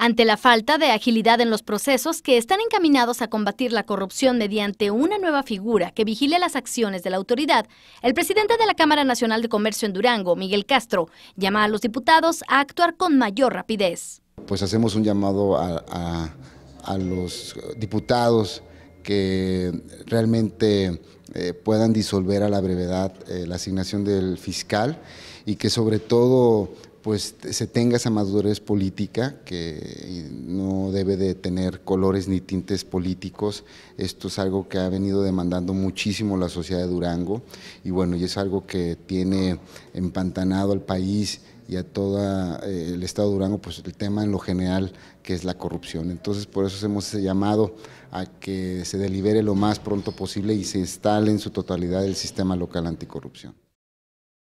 Ante la falta de agilidad en los procesos que están encaminados a combatir la corrupción mediante una nueva figura que vigile las acciones de la autoridad, el presidente de la Cámara Nacional de Comercio en Durango, Miguel Castro, llama a los diputados a actuar con mayor rapidez. Pues hacemos un llamado a, los diputados que realmente eh, puedan disolver a la brevedad eh, la asignación del fiscal y que sobre todo pues se tenga esa madurez política que no debe de tener colores ni tintes políticos. Esto es algo que ha venido demandando muchísimo la sociedad de Durango y bueno, y es algo que tiene empantanado al país y a todo eh, el Estado de Durango, pues el tema en lo general que es la corrupción. Entonces, por eso hemos llamado a que se delibere lo más pronto posible y se instale en su totalidad el sistema local anticorrupción.